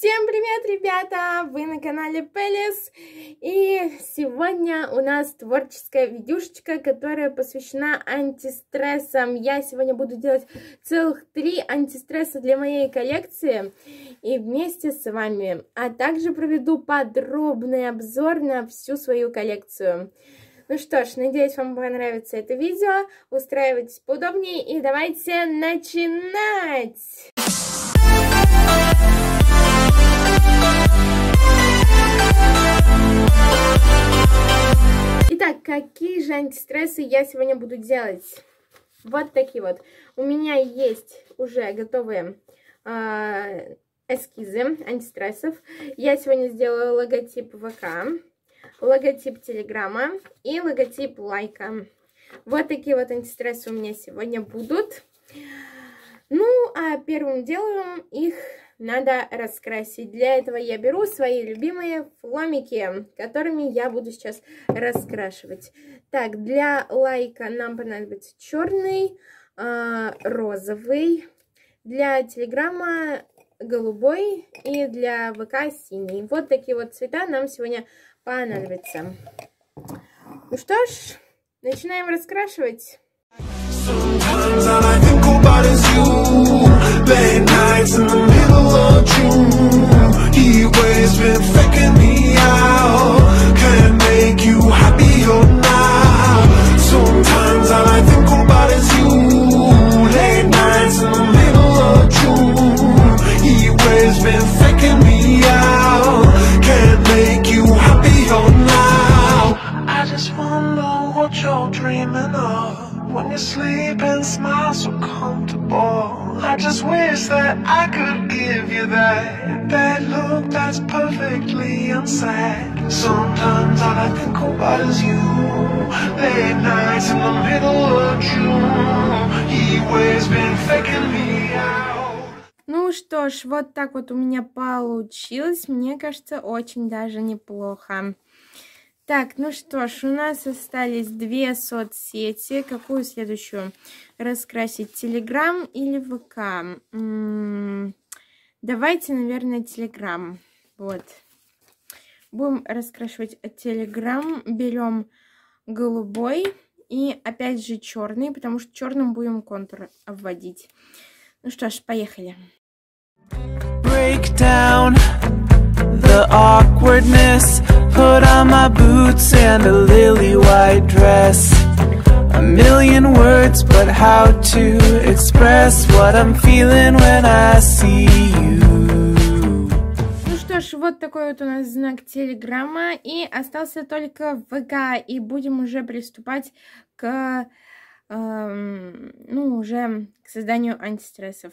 Всем привет, ребята! Вы на канале Пелес. И сегодня у нас творческая видюшечка, которая посвящена антистрессам. Я сегодня буду делать целых три антистресса для моей коллекции. И вместе с вами. А также проведу подробный обзор на всю свою коллекцию. Ну что ж, надеюсь, вам понравится это видео. Устраивайтесь поудобнее и давайте начинать! Итак, какие же антистрессы я сегодня буду делать? Вот такие вот. У меня есть уже готовые э, эскизы антистрессов. Я сегодня сделаю логотип ВК, логотип Телеграма и логотип Лайка. Вот такие вот антистрессы у меня сегодня будут. Ну, а первым делом их надо раскрасить. Для этого я беру свои любимые фломики, которыми я буду сейчас раскрашивать. Так, для лайка нам понадобится черный, э, розовый, для телеграмма голубой и для ВК синий. Вот такие вот цвета нам сегодня понадобятся. Ну что ж, начинаем раскрашивать. late nights in the middle of June He always been faking me out Can't make you happy or oh not ж, вот так вот у меня получилось. Мне кажется, очень даже неплохо. Так, ну что ж, у нас остались две соцсети. Какую следующую раскрасить? Телеграм или ВК? М -м давайте, наверное, Телеграм. Вот. Будем раскрашивать Телеграм. Берем голубой и опять же черный, потому что черным будем контур обводить. Ну что ж, поехали. Break down the awkwardness. Put on my boots and a lily white dress. A million words, but how to express what I'm feeling when I see you. Ну что ж, вот такой вот у нас знак телеграмма. И остался только ВК. И будем уже приступать к, эм, ну, уже к созданию антистрессов.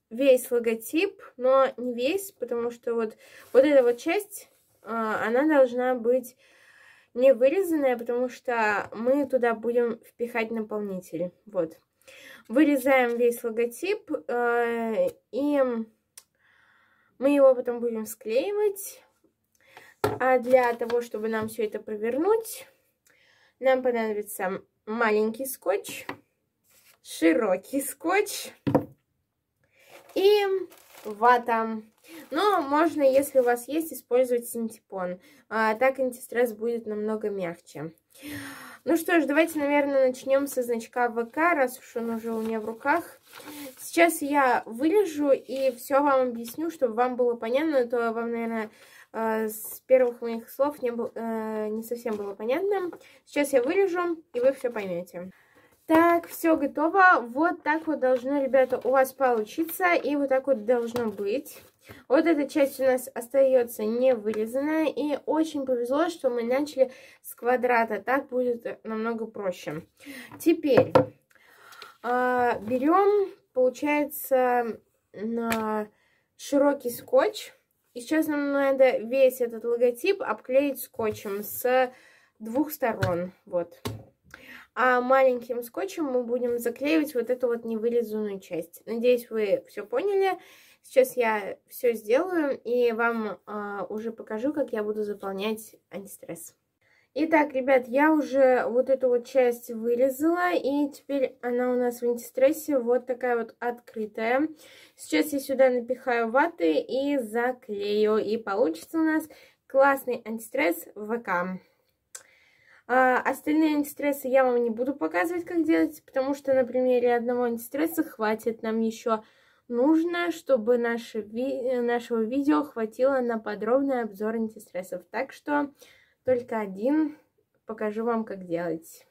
весь логотип, но не весь, потому что вот, вот эта вот часть, а, она должна быть не вырезанная, потому что мы туда будем впихать наполнители. Вот. Вырезаем весь логотип, э, и мы его потом будем склеивать. А для того, чтобы нам все это провернуть, нам понадобится маленький скотч, широкий скотч, и вата. Но можно, если у вас есть, использовать синтепон. А, так антистресс будет намного мягче. Ну что ж, давайте, наверное, начнем со значка ВК, раз уж он уже у меня в руках. Сейчас я вылежу и все вам объясню, чтобы вам было понятно, а то вам, наверное, э, с первых моих слов не, был, э, не совсем было понятно. Сейчас я вылежу, и вы все поймете. Так, все готово. Вот так вот должно, ребята, у вас получиться. И вот так вот должно быть. Вот эта часть у нас остается не вырезанная. И очень повезло, что мы начали с квадрата. Так будет намного проще. Теперь э, а, берем, получается, на широкий скотч. И сейчас нам надо весь этот логотип обклеить скотчем с двух сторон. Вот. Вот. А маленьким скотчем мы будем заклеивать вот эту вот невырезанную часть. Надеюсь, вы все поняли. Сейчас я все сделаю и вам э, уже покажу, как я буду заполнять антистресс. Итак, ребят, я уже вот эту вот часть вырезала, и теперь она у нас в антистрессе вот такая вот открытая. Сейчас я сюда напихаю ваты и заклею, и получится у нас классный антистресс в ВК. А, остальные антистрессы я вам не буду показывать, как делать, потому что на примере одного антистресса хватит. Нам еще нужно, чтобы наше ви нашего видео хватило на подробный обзор антистрессов. Так что только один покажу вам, как делать.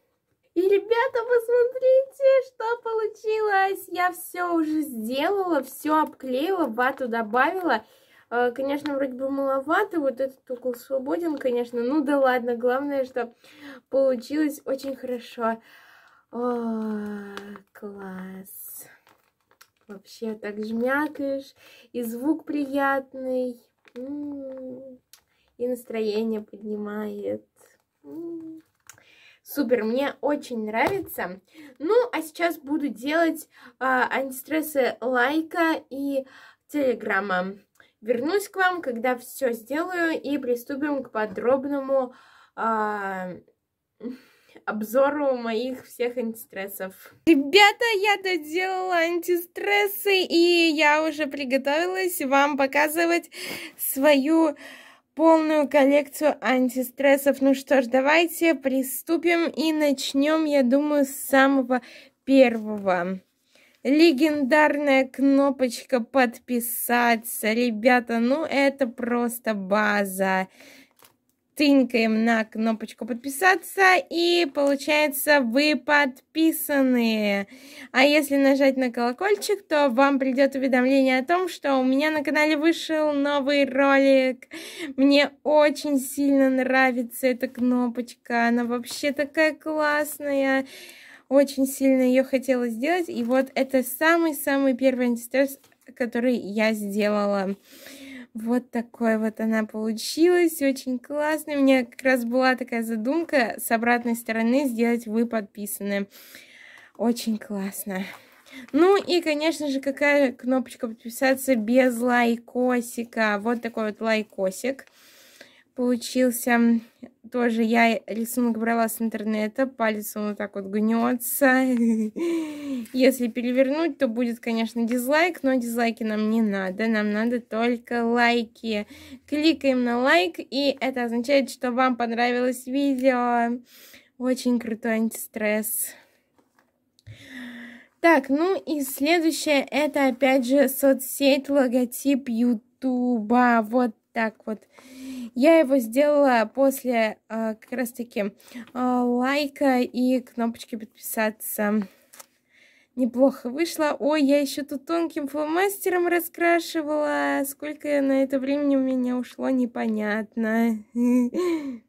И, ребята, посмотрите, что получилось! Я все уже сделала, все обклеила, вату добавила. А, конечно, вроде бы маловато, вот этот угол свободен, конечно. Ну да ладно, главное, что получилось очень хорошо. О, класс. Вообще так жмякаешь, и звук приятный, и настроение поднимает. Супер, мне очень нравится. Ну, а сейчас буду делать э, антистрессы лайка и телеграмма вернусь к вам, когда все сделаю, и приступим к подробному э, обзору моих всех антистрессов. Ребята, я доделала антистрессы, и я уже приготовилась вам показывать свою полную коллекцию антистрессов. Ну что ж, давайте приступим и начнем, я думаю, с самого первого легендарная кнопочка подписаться. Ребята, ну это просто база. Тынькаем на кнопочку подписаться и получается вы подписаны. А если нажать на колокольчик, то вам придет уведомление о том, что у меня на канале вышел новый ролик. Мне очень сильно нравится эта кнопочка, она вообще такая классная. Очень сильно ее хотела сделать. И вот это самый-самый первый антистресс, который я сделала. Вот такой вот она получилась, очень классная. У меня как раз была такая задумка с обратной стороны сделать «Вы подписаны». Очень классно. Ну и, конечно же, какая кнопочка подписаться без лайкосика. Вот такой вот лайкосик получился. Тоже я рисунок брала с интернета, палец он вот так вот гнется. Если перевернуть, то будет, конечно, дизлайк, но дизлайки нам не надо, нам надо только лайки. Кликаем на лайк, и это означает, что вам понравилось видео. Очень крутой антистресс. Так, ну и следующее, это опять же соцсеть, логотип Ютуба. Вот так вот. Я его сделала после э, как раз-таки э, а, лайка и кнопочки подписаться. Неплохо вышло. Ой, я еще тут тонким фломастером раскрашивала. Сколько на это времени у меня ушло, непонятно.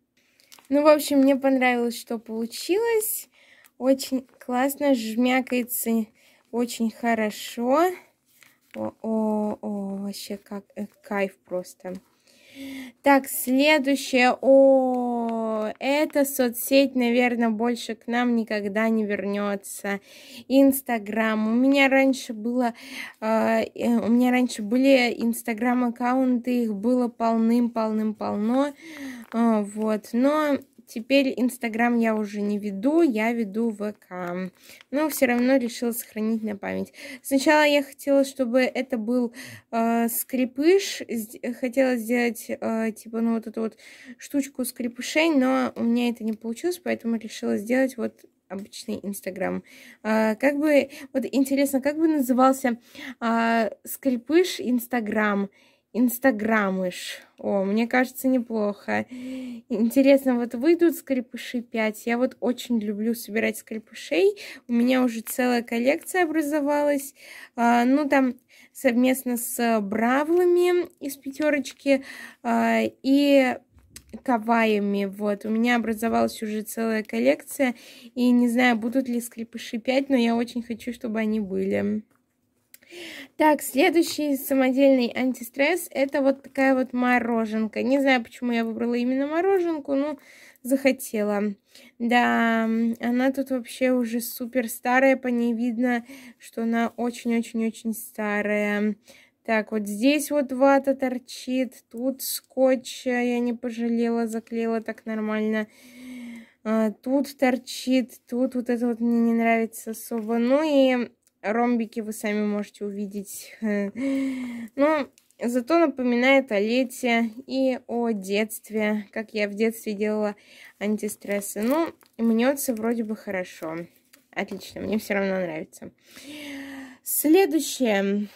Ну, в общем, мне понравилось, что получилось. Очень классно, жмякается очень хорошо. О, о, о, вообще как э, кайф просто. Так, следующее. О, эта соцсеть, наверное, больше к нам никогда не вернется. Инстаграм. У меня раньше было, э, э у меня раньше были Инстаграм аккаунты, их было полным, полным, полно. Э, вот, но Теперь Инстаграм я уже не веду, я веду ВК. Но все равно решила сохранить на память. Сначала я хотела, чтобы это был э, скрипыш. Хотела сделать, э, типа, ну, вот эту вот штучку скрипышей, но у меня это не получилось, поэтому решила сделать вот обычный Инстаграм. А, как бы, вот интересно, как бы назывался а, скрипыш Инстаграм? инстаграмыш. О, мне кажется, неплохо. Интересно, вот выйдут скрипыши 5. Я вот очень люблю собирать скрипышей. У меня уже целая коллекция образовалась. А, ну, там совместно с бравлами из пятерочки а, и каваями. Вот, у меня образовалась уже целая коллекция. И не знаю, будут ли скрипыши 5, но я очень хочу, чтобы они были. Так, следующий самодельный антистресс – это вот такая вот мороженка. Не знаю, почему я выбрала именно мороженку, но захотела. Да, она тут вообще уже супер старая, по ней видно, что она очень-очень-очень старая. Так, вот здесь вот вата торчит, тут скотч, а я не пожалела, заклеила так нормально. А, тут торчит, тут вот это вот мне не нравится особо. Ну и ромбики вы сами можете увидеть. Но ну, зато напоминает о лете и о детстве, как я в детстве делала антистрессы. Ну, мнется вроде бы хорошо. Отлично, мне все равно нравится. Следующее.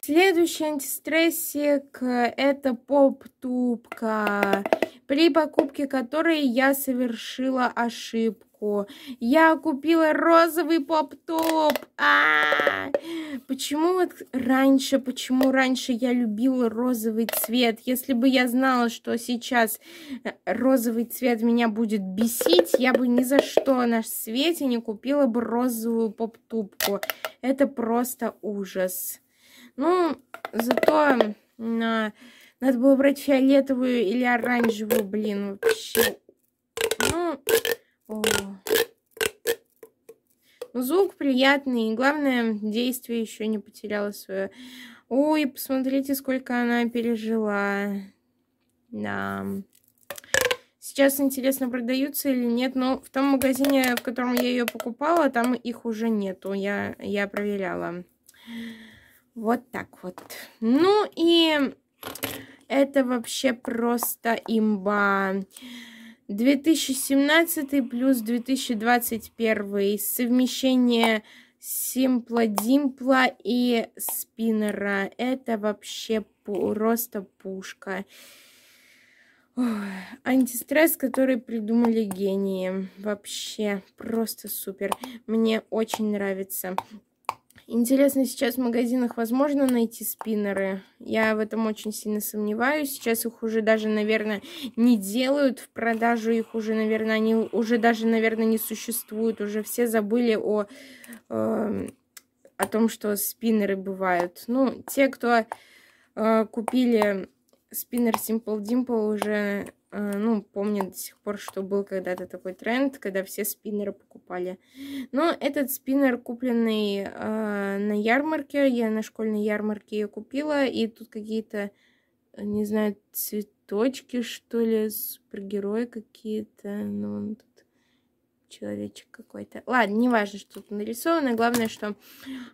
Следующий антистрессик – это поп-тубка, при покупке которой я совершила ошибку легко. Я купила розовый поп-топ. А -а -а! Почему вот раньше, почему раньше я любила розовый цвет? Если бы я знала, что сейчас э, розовый цвет меня будет бесить, я бы ни за что на свете не купила бы розовую поп-тубку. Это просто ужас. Ну, зато... На... Надо было брать фиолетовую или оранжевую, блин, вообще. Ну, о. Ну, звук приятный, и главное, действие еще не потеряло свое. Ой, посмотрите, сколько она пережила. Да. Сейчас интересно, продаются или нет. Но в том магазине, в котором я ее покупала, там их уже нету. Я, я проверяла. Вот так вот. Ну и это вообще просто имба. 2017 плюс 2021 совмещение Симпла Димпла и Спиннера. Это вообще просто пушка. Ой, антистресс, который придумали гении. Вообще просто супер. Мне очень нравится. Интересно, сейчас в магазинах возможно найти спиннеры? Я в этом очень сильно сомневаюсь. Сейчас их уже даже, наверное, не делают в продажу. Их уже, наверное, они уже даже, наверное, не существуют. Уже все забыли о, э, о том, что спиннеры бывают. Ну, те, кто э, купили спиннер Simple Dimple, уже Э, ну, помню до сих пор, что был когда-то такой тренд, когда все спиннеры покупали. Но этот спиннер, купленный э, на ярмарке, я на школьной ярмарке ее купила, и тут какие-то, э, не знаю, цветочки, что ли, супергерои какие-то, ну, он тут человечек какой-то. Ладно, не важно, что тут нарисовано, главное, что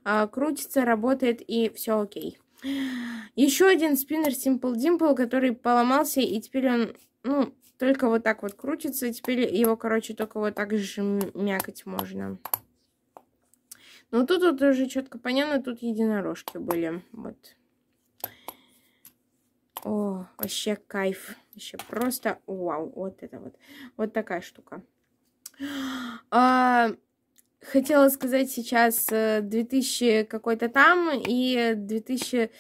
э, крутится, работает, и все окей. Еще один спиннер Simple Dimple, который поломался, и теперь он ну, только вот так вот крутится. теперь его, короче, только вот так же мякать можно. Но ну, тут вот уже четко понятно, тут единорожки были. Вот. О, вообще кайф. Вообще просто вау. Вот это вот. Вот такая штука. А, хотела сказать сейчас 2000 э, какой-то там и 2000...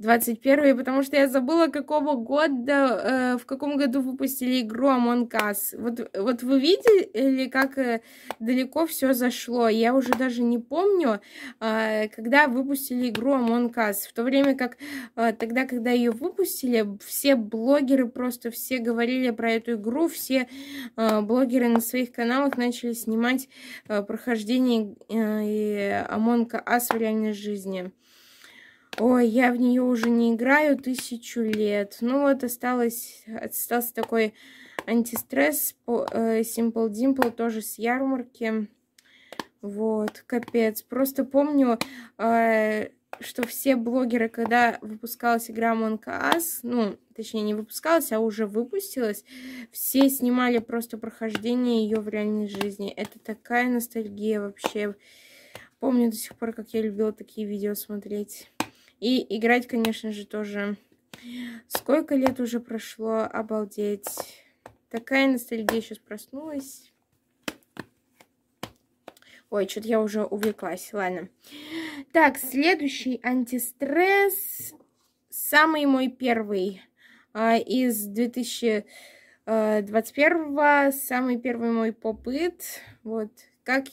21 потому что я забыла, какого года, э, в каком году выпустили игру Among Us. Вот, вот вы видели, как э, далеко все зашло? Я уже даже не помню, э, когда выпустили игру Among Us. В то время как э, тогда, когда ее выпустили, все блогеры просто все говорили про эту игру, все э, блогеры на своих каналах начали снимать э, прохождение э, Among Us в реальной жизни. Ой, я в нее уже не играю тысячу лет. Ну вот осталось, остался такой антистресс, э, Simple Dimple тоже с ярмарки. Вот, капец. Просто помню, э, что все блогеры, когда выпускалась игра Монка Ас, ну, точнее, не выпускалась, а уже выпустилась, все снимали просто прохождение ее в реальной жизни. Это такая ностальгия вообще. Помню до сих пор, как я любила такие видео смотреть. И играть, конечно же, тоже. Сколько лет уже прошло, обалдеть. Такая ностальгия сейчас проснулась. Ой, что-то я уже увлеклась, ладно. Так, следующий антистресс. Самый мой первый э, из 2021 а, самый первый мой попыт. Вот, как,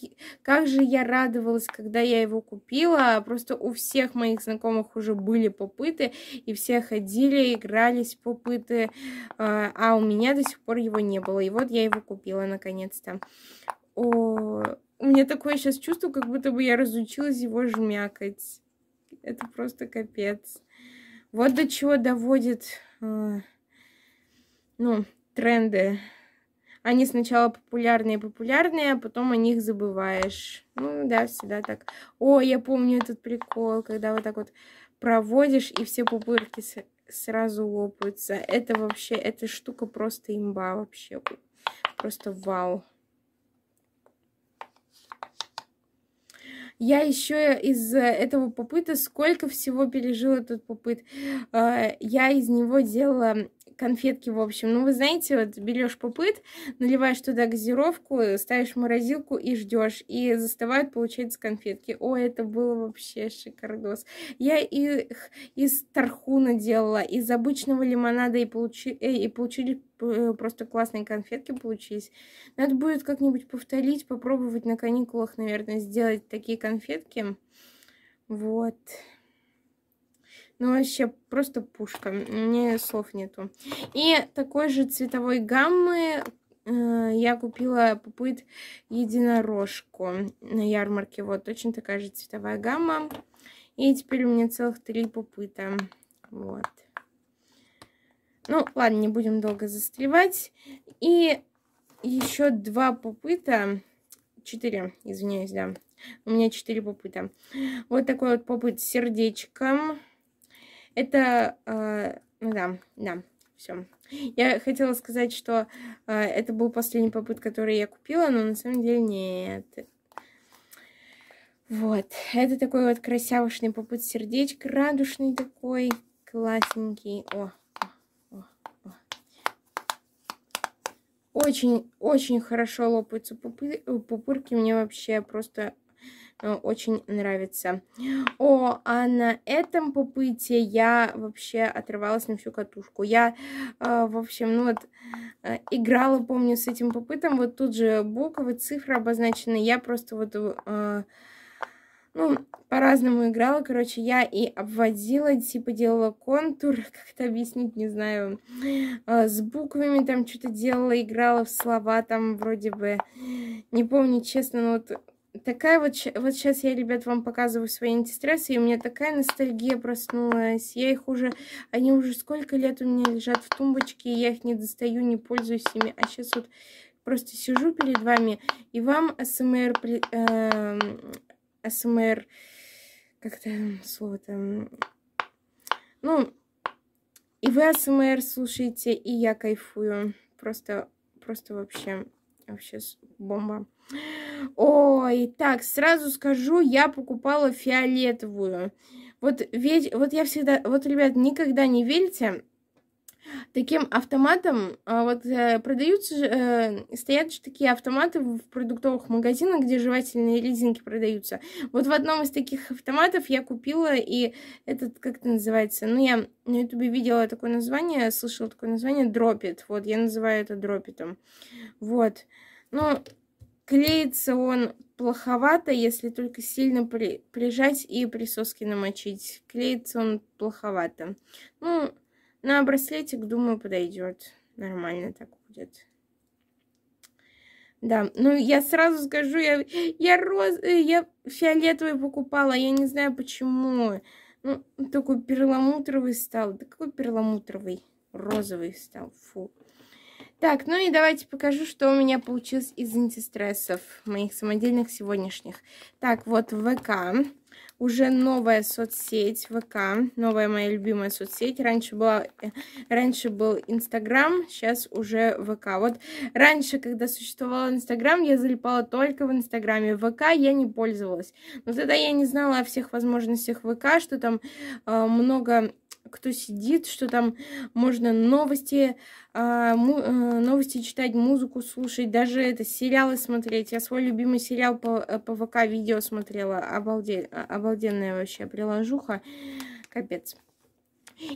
как же я радовалась, когда я его купила. Просто у всех моих знакомых уже были попыты, и все ходили, игрались попыты, а, а у меня до сих пор его не было. И вот я его купила наконец-то. У меня такое сейчас чувство, как будто бы я разучилась его жмякать. Это просто капец. Вот до чего доводит, а, ну, тренды они сначала популярные-популярные, а потом о них забываешь. Ну да, всегда так. О, я помню этот прикол, когда вот так вот проводишь, и все пупырки сразу лопаются. Это вообще, эта штука просто имба вообще. Просто вау. Я еще из этого попыта сколько всего пережил этот попыт. Э, я из него делала конфетки, в общем. Ну, вы знаете, вот берешь попыт, наливаешь туда газировку, ставишь в морозилку и ждешь. И застывают, получается, конфетки. О, это было вообще шикардос. Я их из тархуна делала, из обычного лимонада, и, получи, э, и получили э, просто классные конфетки получились. Надо будет как-нибудь повторить, попробовать на каникулах, наверное, сделать такие конфетки. Вот. Ну, вообще, просто пушка. Мне слов нету. И такой же цветовой гаммы э, я купила попыт единорожку на ярмарке. Вот, точно такая же цветовая гамма. И теперь у меня целых три попыта. Вот. Ну, ладно, не будем долго застревать. И еще два попыта. Четыре, извиняюсь, да. У меня четыре попыта. Вот такой вот попыт с сердечком. Это, э, ну да, да, все. Я хотела сказать, что э, это был последний попыт, который я купила, но на самом деле нет. Вот, это такой вот красявушный попыт сердечко, радушный такой, классненький. О, очень-очень хорошо лопаются пупы, э, пупырки. Мне вообще просто Э, очень нравится. О, а на этом попытии я вообще отрывалась на всю катушку. Я, э, в общем, ну вот, э, играла, помню, с этим попытом. Вот тут же буквы, цифры обозначены. Я просто вот... Ну, по-разному играла, короче, я и обводила, типа делала контур, как это объяснить, не знаю, с буквами там что-то делала, играла в слова там вроде бы, не помню честно, но вот такая вот, вот сейчас я, ребят, вам показываю свои антистрессы, и у меня такая ностальгия проснулась. Я их уже, они уже сколько лет у меня лежат в тумбочке, и я их не достаю, не пользуюсь ими. А сейчас вот просто сижу перед вами, и вам СМР, э, СМР, как то слово там, ну, и вы СМР слушаете, и я кайфую. Просто, просто вообще, вообще бомба. Ой, так, сразу скажу, я покупала фиолетовую. Вот, ведь, вот я всегда, вот, ребят, никогда не верите, таким автоматом, а вот э, продаются, э, стоят же такие автоматы в продуктовых магазинах, где жевательные резинки продаются. Вот в одном из таких автоматов я купила, и этот, как это называется, ну, я на ютубе видела такое название, слышала такое название, дропит, вот, я называю это дропитом, вот. Ну, Клеится он плоховато, если только сильно при, прижать и присоски намочить. Клеится он плоховато. Ну, на браслетик, думаю, подойдет. Нормально так будет. Да, ну я сразу скажу, я, я, роз, э, я фиолетовый покупала, я не знаю почему. Ну, такой перламутровый стал. Да какой перламутровый? Розовый стал, фу. Так, ну и давайте покажу, что у меня получилось из антистрессов, моих самодельных сегодняшних. Так, вот ВК, уже новая соцсеть ВК, новая моя любимая соцсеть. Раньше, была, э, раньше был Инстаграм, сейчас уже ВК. Вот раньше, когда существовал Инстаграм, я залипала только в Инстаграме. ВК я не пользовалась. Но тогда я не знала о всех возможностях ВК, что там э, много кто сидит, что там можно новости, э, му, э, новости читать, музыку слушать, даже это сериалы смотреть. Я свой любимый сериал по, э, по ВК видео смотрела. Обалден, а, обалденная вообще приложуха. Капец.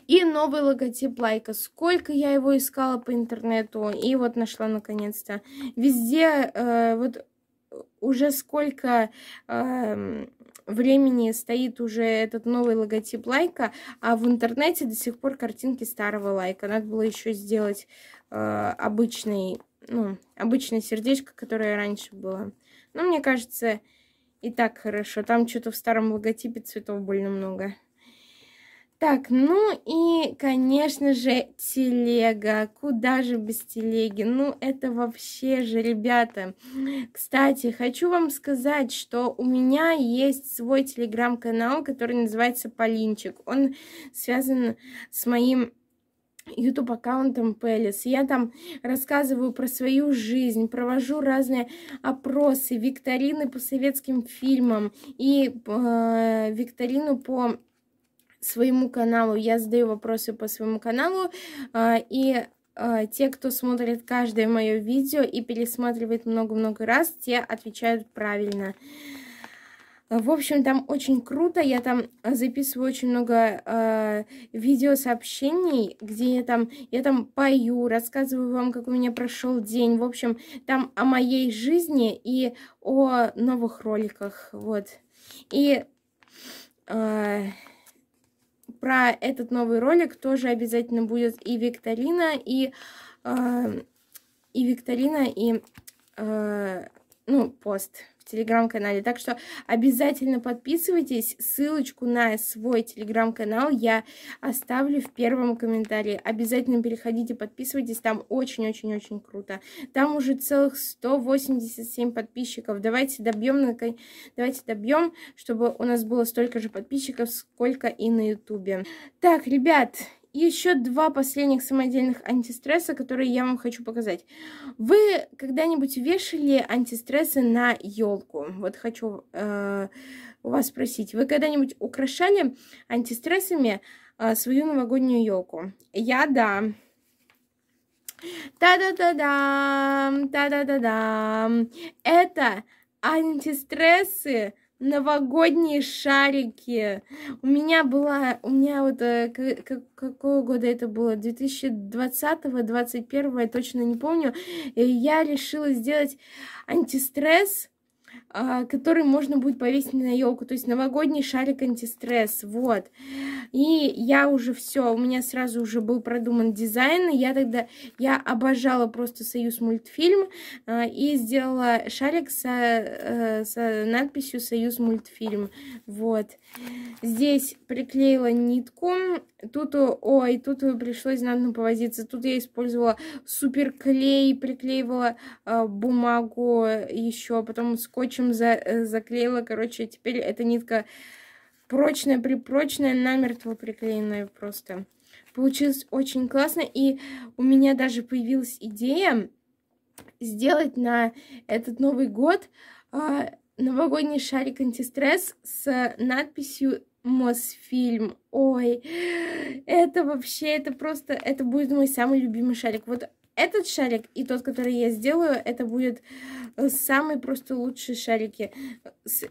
И новый логотип лайка. Сколько я его искала по интернету. И вот нашла наконец-то. Везде э, вот э, уже сколько... Э, времени стоит уже этот новый логотип лайка, а в интернете до сих пор картинки старого лайка. Надо было еще сделать э, обычный, ну, обычное сердечко, которое раньше было. Но мне кажется, и так хорошо. Там что-то в старом логотипе цветов больно много. Так, ну и, конечно же, телега. Куда же без телеги? Ну, это вообще же, ребята. Кстати, хочу вам сказать, что у меня есть свой телеграм-канал, который называется Полинчик. Он связан с моим YouTube аккаунтом Пелис. Я там рассказываю про свою жизнь, провожу разные опросы, викторины по советским фильмам и э, викторину по своему каналу, я задаю вопросы по своему каналу, а, и а, те, кто смотрит каждое мое видео и пересматривает много-много раз, те отвечают правильно. В общем, там очень круто, я там записываю очень много э, видеосообщений, где я там, я там пою, рассказываю вам, как у меня прошел день, в общем, там о моей жизни и о новых роликах, вот. И... Э, про этот новый ролик тоже обязательно будет и викторина, и, э, и викторина, и э, ну, пост телеграм-канале. Так что обязательно подписывайтесь. Ссылочку на свой телеграм-канал я оставлю в первом комментарии. Обязательно переходите, подписывайтесь. Там очень-очень-очень круто. Там уже целых 187 подписчиков. Давайте добьем, давайте добьем, чтобы у нас было столько же подписчиков, сколько и на ютубе. Так, ребят, еще два последних самодельных антистресса, которые я вам хочу показать. Вы когда-нибудь вешали антистрессы на елку? Вот хочу э, вас спросить. Вы когда-нибудь украшали антистрессами э, свою новогоднюю елку? Я да. Та-да-да-дам, та-да-да-дам. Это антистрессы новогодние шарики. У меня была, у меня вот, как, э, какого года это было, 2020-2021, я точно не помню, я решила сделать антистресс а, который можно будет повесить на елку. То есть новогодний шарик антистресс. Вот. И я уже все, у меня сразу уже был продуман дизайн. Я тогда, я обожала просто Союз мультфильм а, и сделала шарик со, э, со надписью Союз мультфильм. Вот. Здесь приклеила нитку. Тут, ой, тут пришлось знатно повозиться. Тут я использовала суперклей, приклеивала а, бумагу еще, потом скотчем общем, за, э, заклеила, короче, теперь эта нитка прочная-припрочная, намертво приклеенная просто. Получилось очень классно, и у меня даже появилась идея сделать на этот Новый год э, новогодний шарик антистресс с надписью Мосфильм. Ой, это вообще, это просто, это будет мой самый любимый шарик. Вот этот шарик и тот, который я сделаю, это будет э, самые просто лучшие шарики.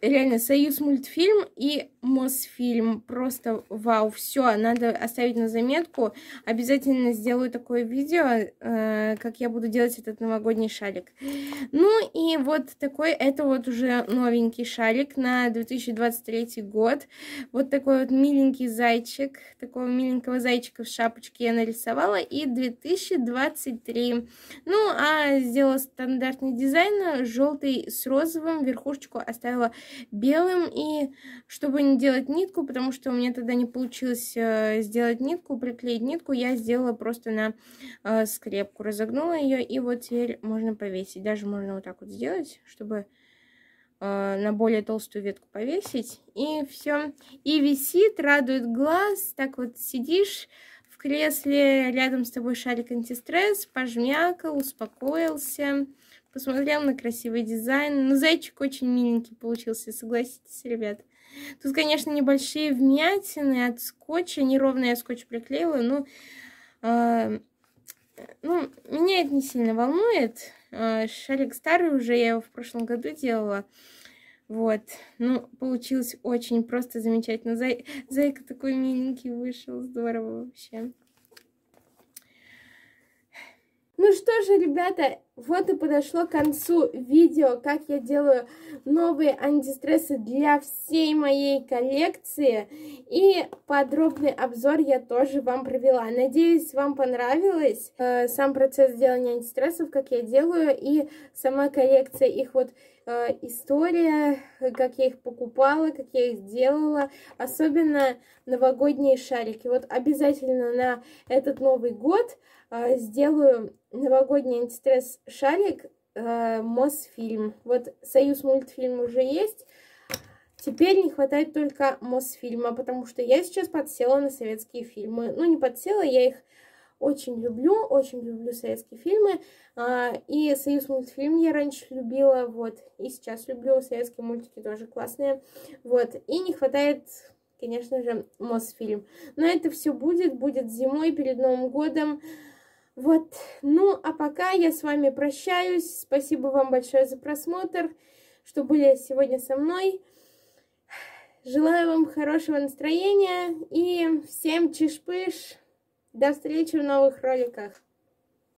Реально, Союз мультфильм и Мосфильм. Просто вау, все, надо оставить на заметку. Обязательно сделаю такое видео, э, как я буду делать этот новогодний шарик. Ну и вот такой, это вот уже новенький шарик на 2023 год. Вот такой вот миленький зайчик, такого миленького зайчика в шапочке я нарисовала. И 2023. Ну, а сделала стандартный дизайн, желтый с розовым, верхушечку оставила белым. И чтобы не делать нитку, потому что у меня тогда не получилось э, сделать нитку, приклеить нитку, я сделала просто на э, скрепку. Разогнула ее, и вот теперь можно повесить. Даже можно вот так вот сделать сделать, чтобы э, на более толстую ветку повесить. И все. И висит, радует глаз. Так вот сидишь в кресле, рядом с тобой шарик антистресс, пожмякал, успокоился, посмотрел на красивый дизайн. Ну, зайчик очень миленький получился, согласитесь, ребят. Тут, конечно, небольшие вмятины от скотча, неровно я скотч приклеила, но... Ну, э, ну, меня это не сильно волнует. А, шарик старый уже, я его в прошлом году делала. Вот. Ну, получилось очень просто замечательно. Зай... Зайка такой миленький вышел. Здорово вообще. Ну что же, ребята, вот и подошло к концу видео, как я делаю новые антистрессы для всей моей коллекции. И подробный обзор я тоже вам провела. Надеюсь, вам понравилось э, сам процесс делания антистрессов, как я делаю, и сама коллекция их вот э, история, как я их покупала, как я их делала, особенно новогодние шарики. Вот обязательно на этот Новый год э, сделаю новогодний антистресс шарик э, Мосфильм. Вот Союз мультфильм уже есть. Теперь не хватает только Мосфильма, потому что я сейчас подсела на советские фильмы. Ну, не подсела, я их очень люблю, очень люблю советские фильмы. А, и Союз мультфильм я раньше любила, вот, и сейчас люблю. Советские мультики тоже классные. Вот, и не хватает конечно же, Мосфильм. Но это все будет, будет зимой, перед Новым годом. Вот, ну а пока я с вами прощаюсь. Спасибо вам большое за просмотр, что были сегодня со мной. Желаю вам хорошего настроения и всем чиш-пыш. До встречи в новых роликах.